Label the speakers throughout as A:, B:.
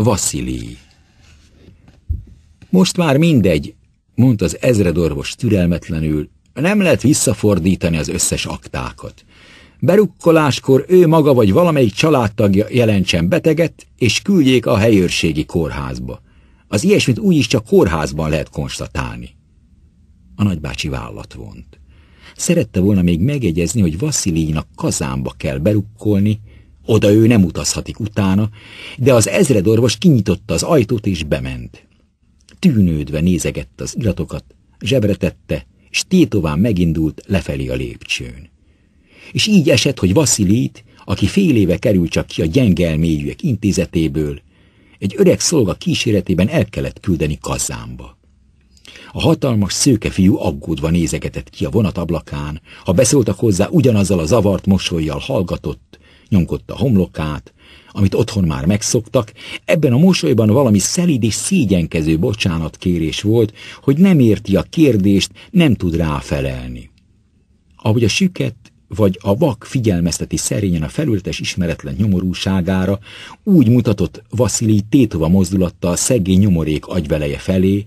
A: Vasszili. Most már mindegy, mondta az ezredorvos türelmetlenül, nem lehet visszafordítani az összes aktákat. Berukkoláskor ő maga vagy valamelyik családtagja jelentsen beteget, és küldjék a helyőrségi kórházba. Az ilyesmit úgyis csak kórházban lehet konstatálni. A nagybácsi vállat vont. Szerette volna még megjegyezni, hogy Vasszilinak kazánba kell berukkolni, oda ő nem utazhatik utána, de az ezredorvos kinyitotta az ajtót és bement. Tűnődve nézegett az iratokat, zsebre tette, s tétován megindult lefelé a lépcsőn. És így esett, hogy Vasilit, aki fél éve került csak ki a gyengelmélyűek intézetéből, egy öreg szolga kíséretében el kellett küldeni Kazámba. A hatalmas szőke fiú aggódva nézegetett ki a vonat ablakán, ha beszóltak hozzá, ugyanazzal a zavart mosolyjal hallgatott, nyomkodta homlokát, amit otthon már megszoktak, ebben a mosolyban valami szelid és szégyenkező bocsánatkérés volt, hogy nem érti a kérdést, nem tud ráfelelni. Ahogy a süket vagy a vak figyelmezteti szerényen a felületes ismeretlen nyomorúságára, úgy mutatott Vasili tétova a szegény nyomorék agyveleje felé,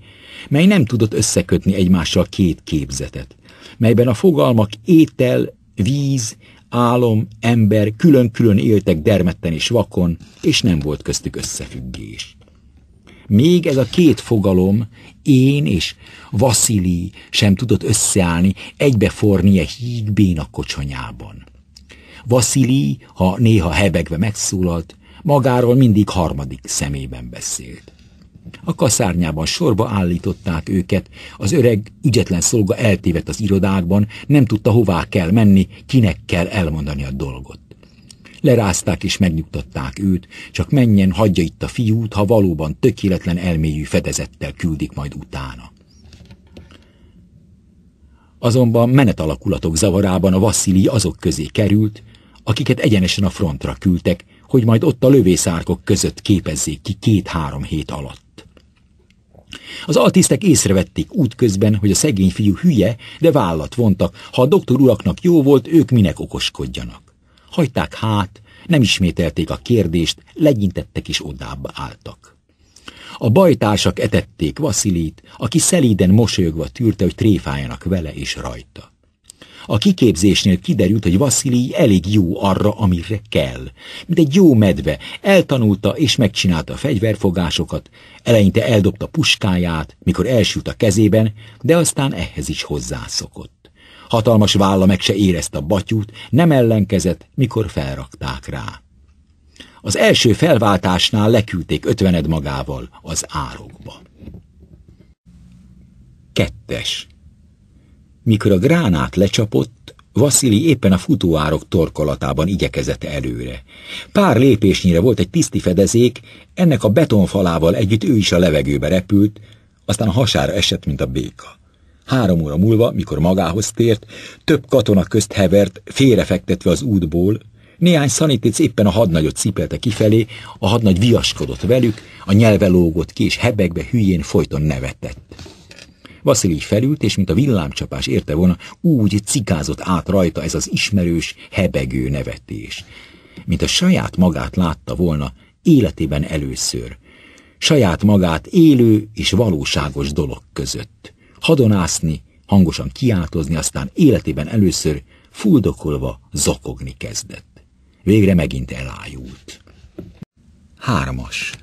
A: mely nem tudott összekötni egymással két képzetet, melyben a fogalmak étel, víz, álom, ember külön-külön éltek dermetten és vakon, és nem volt köztük összefüggés. Még ez a két fogalom, én és Vasili sem tudott összeállni, egybeforni a híg béna kocsonyában. Vasili, ha néha hebegve megszólalt, magáról mindig harmadik szemében beszélt. A kaszárnyában sorba állították őket, az öreg ügyetlen szolga eltévedt az irodákban, nem tudta hová kell menni, kinek kell elmondani a dolgot. Lerázták és megnyugtatták őt, csak menjen, hagyja itt a fiút, ha valóban tökéletlen elméjű fedezettel küldik majd utána. Azonban menetalakulatok zavarában a Vasszili azok közé került, akiket egyenesen a frontra küldtek, hogy majd ott a lövészárkok között képezzék ki két-három hét alatt. Az altisztek észrevették útközben, hogy a szegény fiú hülye, de vállat vontak, ha a doktor uraknak jó volt, ők minek okoskodjanak. Hagyták hát, nem ismételték a kérdést, legyintettek is odába álltak. A bajtársak etették Vasilit, aki szelíden mosolyogva tűrte, hogy tréfáljanak vele és rajta. A kiképzésnél kiderült, hogy Vasili elég jó arra, amire kell. Mint egy jó medve, eltanulta és megcsinálta a fegyverfogásokat, eleinte eldobta puskáját, mikor elsült a kezében, de aztán ehhez is hozzászokott. Hatalmas válla meg se érezte a batyút, nem ellenkezett, mikor felrakták rá. Az első felváltásnál leküldték ötvened magával az árokba. Kettes. Mikor a gránát lecsapott, Vasili éppen a futóárok torkolatában igyekezett előre. Pár lépésnyire volt egy tiszti fedezék, ennek a betonfalával együtt ő is a levegőbe repült, aztán a hasára esett, mint a béka. Három óra múlva, mikor magához tért, több katona közt hevert, félrefektetve az útból, néhány szanitic éppen a hadnagyot cipelte kifelé, a hadnagy viaskodott velük, a nyelve lógott ki, és hebegbe hülyén folyton nevetett. Vasszili felült, és mint a villámcsapás érte volna, úgy cikázott át rajta ez az ismerős, hebegő nevetés. Mint a saját magát látta volna, életében először. Saját magát élő és valóságos dolog között. Hadonászni, hangosan kiáltozni, aztán életében először fuldokolva zakogni kezdett. Végre megint elájult. Hármas.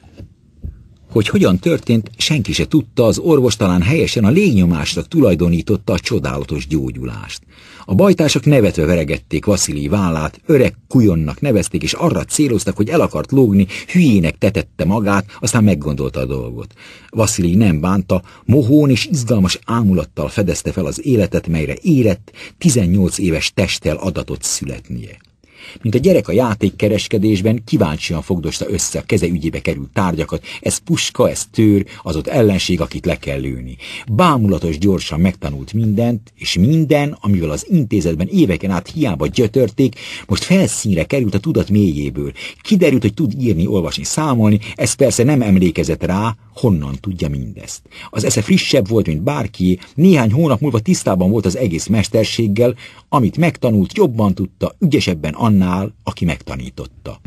A: Hogy hogyan történt, senki se tudta, az orvos talán helyesen a légnyomásnak tulajdonította a csodálatos gyógyulást. A bajtások nevetve veregették Vasili vállát, öreg kujonnak nevezték, és arra céloztak, hogy el akart lógni, hülyének tetette magát, aztán meggondolta a dolgot. Vasili nem bánta, mohón és izgalmas ámulattal fedezte fel az életet, melyre érett, 18 éves testtel adatot születnie. Mint a gyerek a játékkereskedésben kíváncsian fogdosta össze a keze ügyébe került tárgyakat, ez puska, ez tőr, az ott ellenség, akit le kell lőni. Bámulatos gyorsan megtanult mindent, és minden, amivel az intézetben éveken át hiába gyötörték, most felszínre került a tudat mélyéből. Kiderült, hogy tud írni, olvasni, számolni, ez persze nem emlékezett rá, honnan tudja mindezt. Az esze frissebb volt, mint bárki, néhány hónap múlva tisztában volt az egész mesterséggel, amit megtanult, jobban tudta, ügyesebben annál, aki megtanította.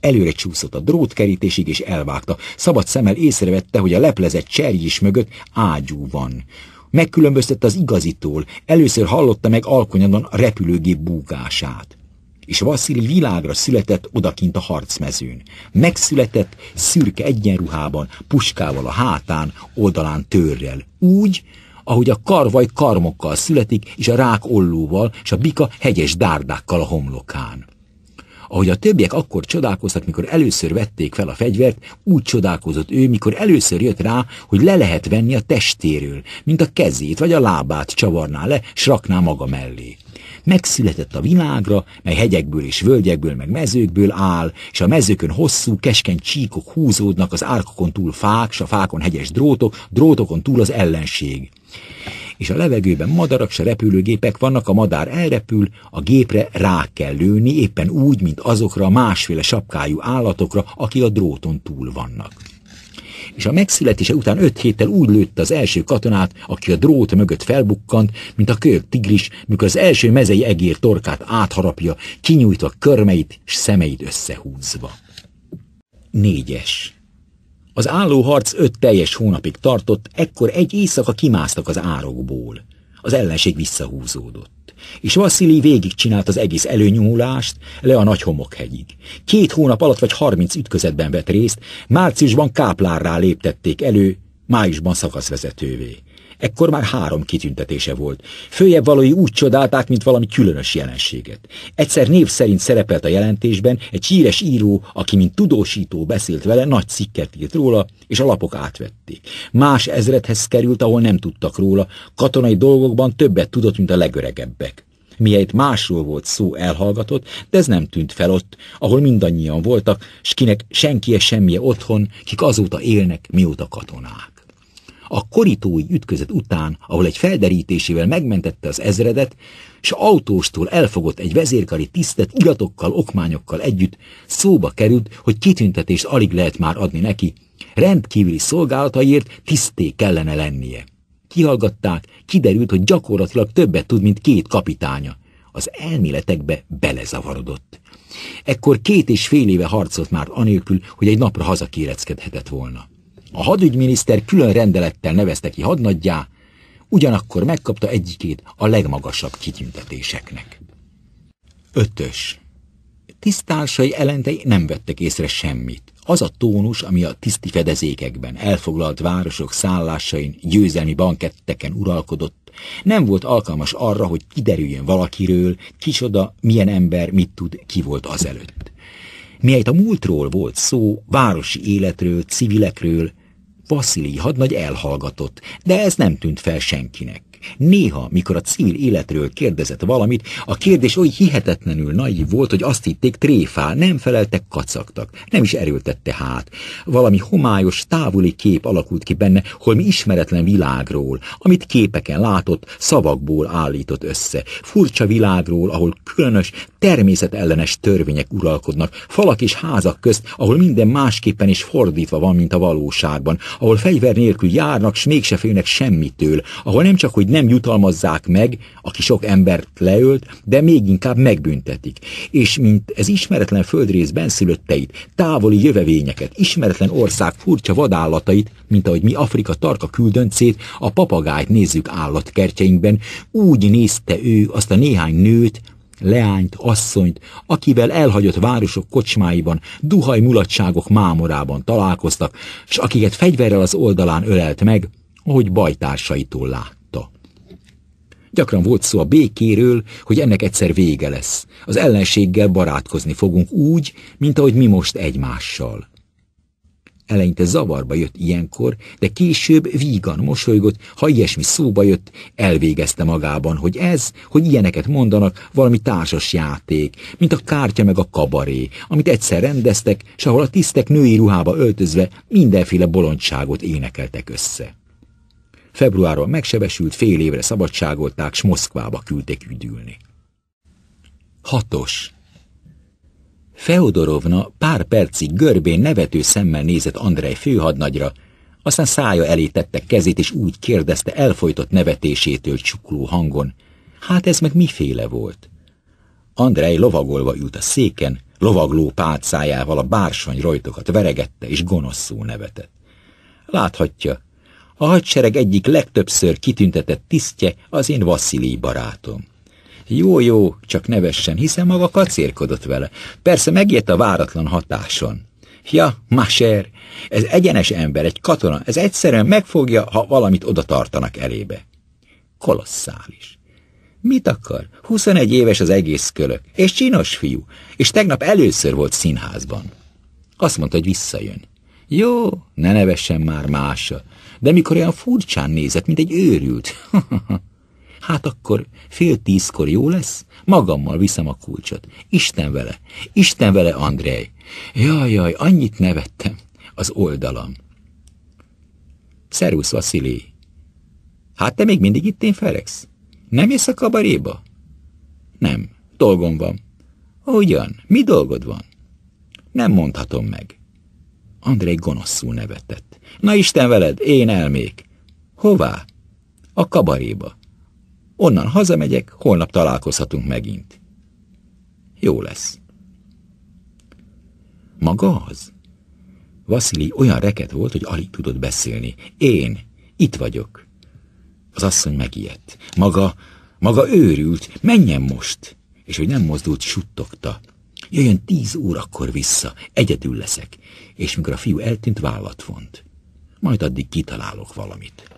A: Előre csúszott a drótkerítésig és elvágta. Szabad szemmel észrevette, hogy a leplezett is mögött ágyú van. Megkülönböztette az igazitól, először hallotta meg alkonyadon a repülőgép búgását és Vasszili világra született odakint a harcmezőn. Megszületett szürke egyenruhában, puskával a hátán, oldalán törrel. Úgy, ahogy a karvaj karmokkal születik, és a rák ollóval, és a bika hegyes dárdákkal a homlokán. Ahogy a többiek akkor csodálkoztak, mikor először vették fel a fegyvert, úgy csodálkozott ő, mikor először jött rá, hogy le lehet venni a testéről, mint a kezét vagy a lábát csavarná le, s rakná maga mellé. Megszületett a világra, mely hegyekből és völgyekből, meg mezőkből áll, és a mezőkön hosszú, keskeny csíkok húzódnak, az árkokon túl fák, s a fákon hegyes drótok, drótokon túl az ellenség. És a levegőben madarak se repülőgépek vannak, a madár elrepül, a gépre rá kell lőni, éppen úgy, mint azokra a másféle sapkájú állatokra, akik a dróton túl vannak és a megszületése után öt héttel úgy lőtt az első katonát, aki a drót mögött felbukkant, mint a kölyök tigris, mikor az első mezei egér torkát átharapja, kinyújtva körmeit és szemeit összehúzva. Négyes. Az álló harc öt teljes hónapig tartott, ekkor egy éjszaka kimásztak az árokból. Az ellenség visszahúzódott, és Vasszili végigcsinált az egész előnyúlást le a nagy homokhegyig. Két hónap alatt vagy harminc ütközetben vett részt, márciusban káplárrá léptették elő, májusban szakaszvezetővé. Ekkor már három kitüntetése volt. Főjebb valói úgy csodálták, mint valami különös jelenséget. Egyszer név szerint szerepelt a jelentésben egy híres író, aki mint tudósító beszélt vele, nagy cikket írt róla, és a lapok átvették. Más ezredhez került, ahol nem tudtak róla, katonai dolgokban többet tudott, mint a legöregebbek. Miért másról volt szó elhallgatott, de ez nem tűnt fel ott, ahol mindannyian voltak, s kinek senki senki-e semmi otthon, kik azóta élnek, mióta katonák a koritói ütközet után, ahol egy felderítésével megmentette az ezredet, s autóstól elfogott egy vezérkari tisztet iratokkal, okmányokkal együtt, szóba került, hogy kitüntetést alig lehet már adni neki, rendkívüli szolgálataért tiszté kellene lennie. Kihallgatták, kiderült, hogy gyakorlatilag többet tud, mint két kapitánya. Az elméletekbe belezavarodott. Ekkor két és fél éve harcolt már anélkül, hogy egy napra hazakéreckedhetett volna. A hadügyminiszter külön rendelettel nevezte ki hadnagyjá, ugyanakkor megkapta egyikét a legmagasabb kitüntetéseknek. Ötös. Tisztársai elentei nem vettek észre semmit. Az a tónus, ami a tiszti fedezékekben, elfoglalt városok szállásain, győzelmi banketteken uralkodott, nem volt alkalmas arra, hogy kiderüljön valakiről, kisoda milyen ember, mit tud, ki volt azelőtt. Miért a múltról volt szó, városi életről, civilekről, Vasszili hadnagy elhallgatott, de ez nem tűnt fel senkinek. Néha, mikor a civil életről kérdezett valamit, a kérdés oly hihetetlenül nagy volt, hogy azt hitték tréfál, nem feleltek, kacagtak, nem is erőltette hát. Valami homályos, távoli kép alakult ki benne, holmi ismeretlen világról, amit képeken látott, szavakból állított össze. Furcsa világról, ahol különös, természetellenes törvények uralkodnak, falak és házak közt, ahol minden másképpen is fordítva van, mint a valóságban, ahol fegyver nélkül járnak, s mégse félnek semmitől, ahol nem csak, hogy nem jutalmazzák meg, aki sok embert leölt, de még inkább megbüntetik. És mint ez ismeretlen földrész benszülötteit, távoli jövevényeket, ismeretlen ország furcsa vadállatait, mint ahogy mi Afrika tarka küldöncét, a papagájt nézzük állatkertjeinkben, úgy nézte ő azt a néhány nőt, leányt, asszonyt, akivel elhagyott városok kocsmáiban, duhaj mulatságok mámorában találkoztak, s akiket fegyverrel az oldalán ölelt meg, ahogy bajtársaitól lát. Gyakran volt szó a békéről, hogy ennek egyszer vége lesz. Az ellenséggel barátkozni fogunk úgy, mint ahogy mi most egymással. Eleinte zavarba jött ilyenkor, de később vígan mosolygott, ha ilyesmi szóba jött, elvégezte magában, hogy ez, hogy ilyeneket mondanak, valami társas játék, mint a kártya meg a kabaré, amit egyszer rendeztek, s ahol a tisztek női ruhába öltözve mindenféle bolondságot énekeltek össze. Februárban megsebesült, fél évre szabadságolták, s Moszkvába küldték üdülni. Hatos. Feodorovna pár percig görbén nevető szemmel nézett Andrej főhadnagyra, aztán szája elé tette kezét, és úgy kérdezte elfolytott nevetésétől csukló hangon. Hát ez meg miféle volt? Andrej lovagolva ült a széken, lovagló pálcájával a bársony rojtokat veregette, és gonoszul nevetett. Láthatja, a hadsereg egyik legtöbbször kitüntetett tisztje az én Vasszili barátom. Jó-jó, csak ne hiszen maga kacérkodott vele. Persze megért a váratlan hatáson. Ja, Maser, ez egyenes ember, egy katona, ez egyszerűen megfogja, ha valamit oda tartanak elébe. Kolosszális. Mit akar? 21 éves az egész kölök, és csinos fiú, és tegnap először volt színházban. Azt mondta, hogy visszajön. Jó, ne nevessen már másra, de mikor olyan furcsán nézett, mint egy őrült. hát akkor fél tízkor jó lesz, magammal viszem a kulcsot. Isten vele, Isten vele, Andrej. Jaj, jaj, annyit nevettem az oldalam. Szerusz, Vasili. Hát te még mindig itt én feleksz? Nem jössz a kabaréba? Nem, dolgom van. Ugyan, mi dolgod van? Nem mondhatom meg. Andrej gonoszul nevetett. Na Isten veled, én elmék. Hová? A kabaréba. Onnan hazamegyek, holnap találkozhatunk megint. Jó lesz. Maga az? Vasili olyan reket volt, hogy alig tudott beszélni. Én, itt vagyok. Az asszony megijedt. Maga, maga őrült, menjen most! És hogy nem mozdult, suttogta. Jöjjön tíz órakor vissza, egyedül leszek, és mikor a fiú eltűnt, vállat vont. Majd addig kitalálok valamit.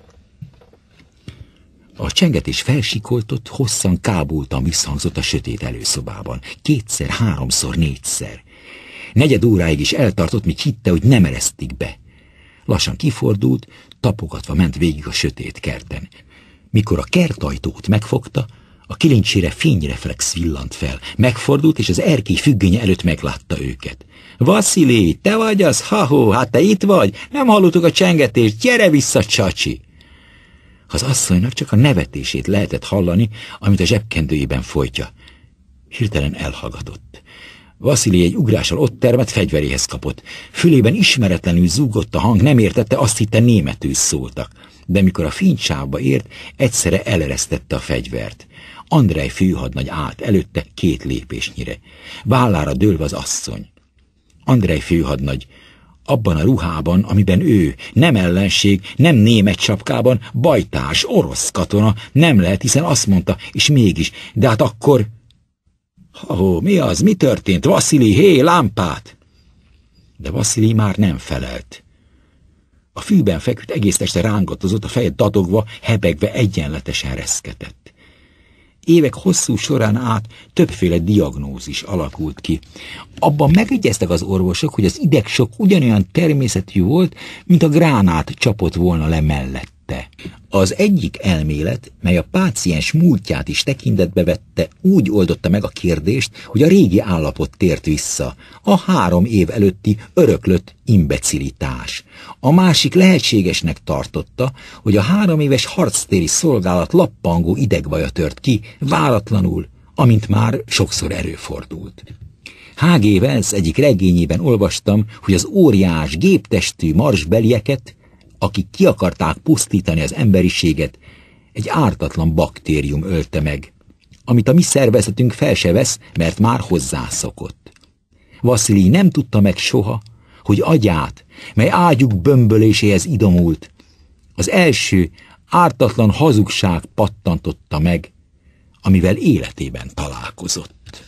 A: A csengetés felsikoltott, hosszan kábultan visszhangzott a sötét előszobában. Kétszer, háromszor, négyszer. Negyed óráig is eltartott, míg hitte, hogy nem eresztik be. Lassan kifordult, tapogatva ment végig a sötét kerten. Mikor a kertajtót megfogta, a kilincsére fényreflex villant fel, megfordult, és az erkély függönye előtt meglátta őket. Vasili, te vagy az? Hahó, hát te itt vagy? Nem hallottuk a csengetést, gyere vissza, csacsi! Az asszonynak csak a nevetését lehetett hallani, amit a zsebkendőjében folytja. Hirtelen elhallgatott. Vasili egy ugrással ott termet fegyveréhez kapott. Fülében ismeretlenül zúgott a hang, nem értette, azt hitte németül szóltak. De mikor a fénycsába ért, egyszerre eleresztette a fegyvert. Andrej főhadnagy állt előtte két lépésnyire, vállára dőlve az asszony. Andrej főhadnagy, abban a ruhában, amiben ő, nem ellenség, nem német csapkában, bajtás, orosz katona, nem lehet, hiszen azt mondta, és mégis, de hát akkor... Ahó, mi az, mi történt, Vasili hé, lámpát! De Vasili már nem felelt. A fűben feküdt egész este rángatozott, a feje dadogva, hebegve egyenletesen reszketett évek hosszú során át többféle diagnózis alakult ki. Abban megegyeztek az orvosok, hogy az idegsok ugyanolyan természetű volt, mint a gránát csapott volna le mellett tette. Az egyik elmélet, mely a páciens múltját is tekintetbe vette, úgy oldotta meg a kérdést, hogy a régi állapot tért vissza, a három év előtti öröklött imbecilitás. A másik lehetségesnek tartotta, hogy a három éves harctéri szolgálat lappangó idegbaja tört ki, váratlanul, amint már sokszor erőfordult. H.G. Wells egyik regényében olvastam, hogy az óriás géptestű marsbelieket akik ki akarták pusztítani az emberiséget, egy ártatlan baktérium ölte meg, amit a mi szervezetünk fel se vesz, mert már hozzászokott. Vasili nem tudta meg soha, hogy agyát, mely ágyuk bömböléséhez idomult, az első ártatlan hazugság pattantotta meg, amivel életében találkozott.